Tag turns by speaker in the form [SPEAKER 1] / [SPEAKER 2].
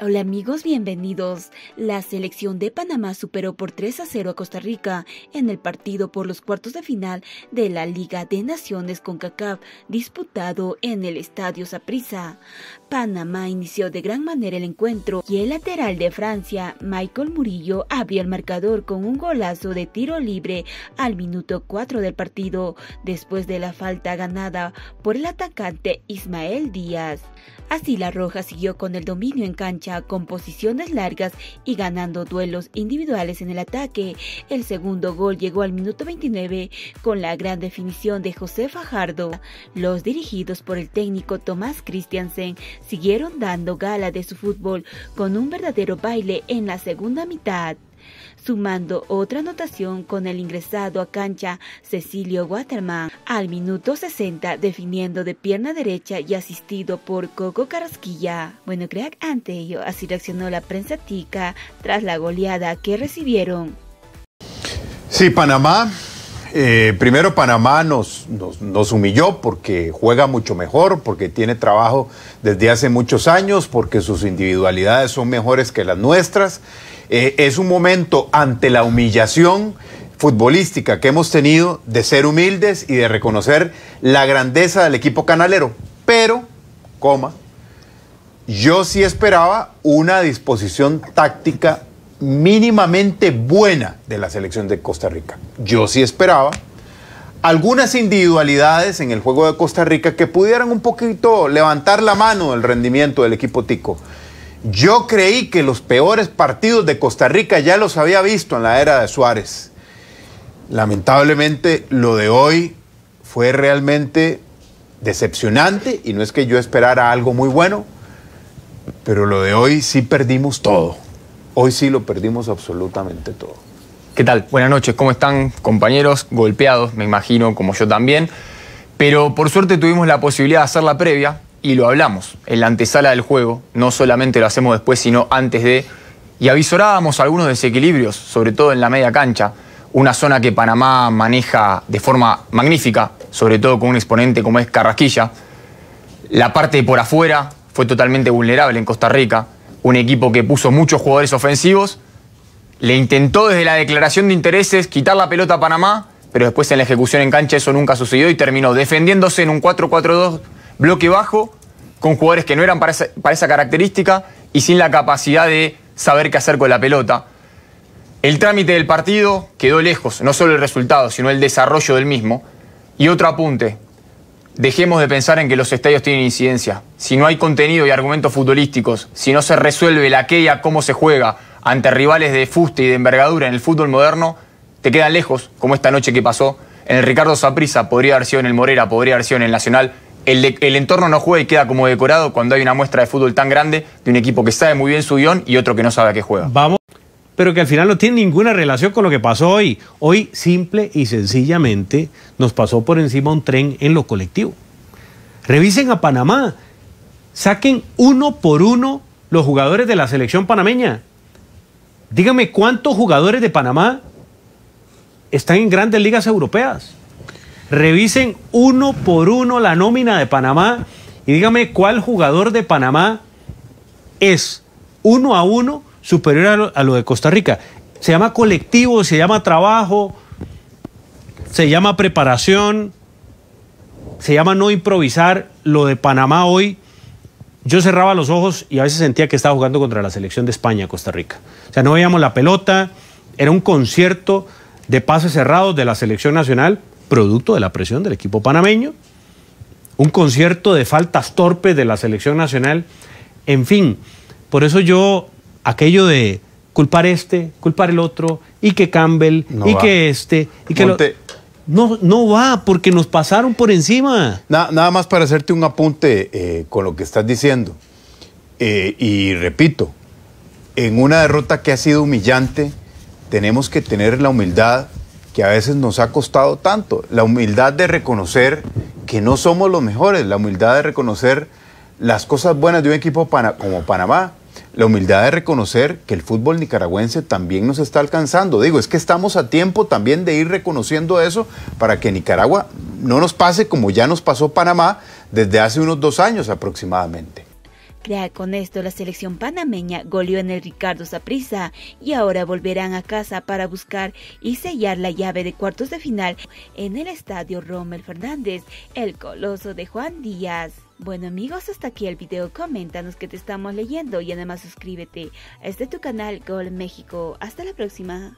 [SPEAKER 1] Hola amigos, bienvenidos. La selección de Panamá superó por 3 a 0 a Costa Rica en el partido por los cuartos de final de la Liga de Naciones con CACAF disputado en el Estadio Saprissa. Panamá inició de gran manera el encuentro y el lateral de Francia, Michael Murillo, abrió el marcador con un golazo de tiro libre al minuto 4 del partido, después de la falta ganada por el atacante Ismael Díaz. Así la Roja siguió con el dominio en cancha, con posiciones largas y ganando duelos individuales en el ataque. El segundo gol llegó al minuto 29 con la gran definición de José Fajardo. Los dirigidos por el técnico Tomás Christiansen siguieron dando gala de su fútbol con un verdadero baile en la segunda mitad sumando otra anotación con el ingresado a cancha Cecilio Waterman al minuto 60 definiendo de pierna derecha y asistido por Coco Carrasquilla. Bueno, que ante ello, así reaccionó la prensa tica tras la goleada que recibieron.
[SPEAKER 2] Sí, Panamá eh, primero Panamá nos, nos, humilló porque juega mucho mejor, porque tiene trabajo desde hace muchos años, porque sus individualidades son mejores que las nuestras. Eh, es un momento ante la humillación futbolística que hemos tenido de ser humildes y de reconocer la grandeza del equipo canalero. Pero, coma, yo sí esperaba una disposición táctica mínimamente buena de la selección de Costa Rica. Yo sí esperaba algunas individualidades en el juego de Costa Rica que pudieran un poquito levantar la mano del rendimiento del equipo tico. Yo creí que los peores partidos de Costa Rica ya los había visto en la era de Suárez. Lamentablemente lo de hoy fue realmente decepcionante y no es que yo esperara algo muy bueno, pero lo
[SPEAKER 3] de hoy sí perdimos todo. Hoy sí lo perdimos absolutamente todo. ¿Qué tal? Buenas noches, ¿cómo están compañeros? Golpeados, me imagino, como yo también. Pero por suerte tuvimos la posibilidad de hacer la previa y lo hablamos en la antesala del juego. No solamente lo hacemos después, sino antes de... Y avisorábamos algunos desequilibrios, sobre todo en la media cancha una zona que Panamá maneja de forma magnífica, sobre todo con un exponente como es Carrasquilla. La parte por afuera fue totalmente vulnerable en Costa Rica un equipo que puso muchos jugadores ofensivos, le intentó desde la declaración de intereses quitar la pelota a Panamá, pero después en la ejecución en cancha eso nunca sucedió y terminó defendiéndose en un 4-4-2 bloque bajo, con jugadores que no eran para esa, característica y sin la capacidad de saber qué hacer con la pelota. El trámite del partido quedó lejos, no solo el resultado, sino el desarrollo del mismo. Y otro apunte, Dejemos de pensar en que los estadios tienen incidencia. Si no hay contenido y argumentos futbolísticos, si no se resuelve la aquella cómo se juega ante rivales de fuste y de envergadura en el fútbol moderno, te quedan lejos, como esta noche que pasó. En el Ricardo Saprisa podría haber sido en el Morera, podría haber sido en el Nacional. El, el entorno no juega y queda como decorado cuando hay una muestra de fútbol tan grande de un equipo que sabe muy bien su guión y otro que no sabe a qué juega.
[SPEAKER 4] Vamos pero que al final no tiene ninguna relación con lo que pasó hoy. Hoy simple y sencillamente nos pasó por encima un tren en lo colectivo. Revisen a Panamá, saquen uno por uno los jugadores de la selección panameña. Díganme cuántos jugadores de Panamá están en grandes ligas europeas. Revisen uno por uno la nómina de Panamá y díganme cuál jugador de Panamá es uno a uno superior a lo, de Costa Rica. Se llama colectivo, se llama trabajo, se llama preparación, se llama no improvisar. Lo de Panamá hoy, yo cerraba los ojos y a veces sentía que estaba jugando contra la selección de España, Costa Rica. O sea, no veíamos la pelota, era un concierto de pases cerrados de la selección nacional, producto de la presión del equipo panameño, un concierto de faltas torpes de la selección nacional, en fin, por eso yo aquello de culpar este, culpar el otro, y que Campbell,
[SPEAKER 2] y que este, y que no, no va, porque nos pasaron por encima. nada más para hacerte un apunte eh, con lo que estás diciendo. Eh, y repito, en una derrota que ha sido humillante, tenemos que tener la humildad que a veces nos ha costado tanto, la humildad de reconocer que no somos los mejores, la humildad de reconocer las cosas buenas de un equipo como Panamá, la humildad de reconocer que el fútbol nicaragüense también nos está alcanzando. Digo, es que estamos a tiempo también de ir reconociendo eso para que Nicaragua no nos pase como ya nos pasó Panamá desde hace unos dos años aproximadamente.
[SPEAKER 1] Crea con esto, la selección panameña goleó en el Ricardo Saprissa y ahora volverán a casa para buscar y sellar la llave de cuartos de final en el estadio Rommel Fernández, el coloso de Juan Díaz. Bueno amigos, hasta aquí el video, coméntanos que te estamos leyendo y además suscríbete este es tu canal Gol México. Hasta la próxima.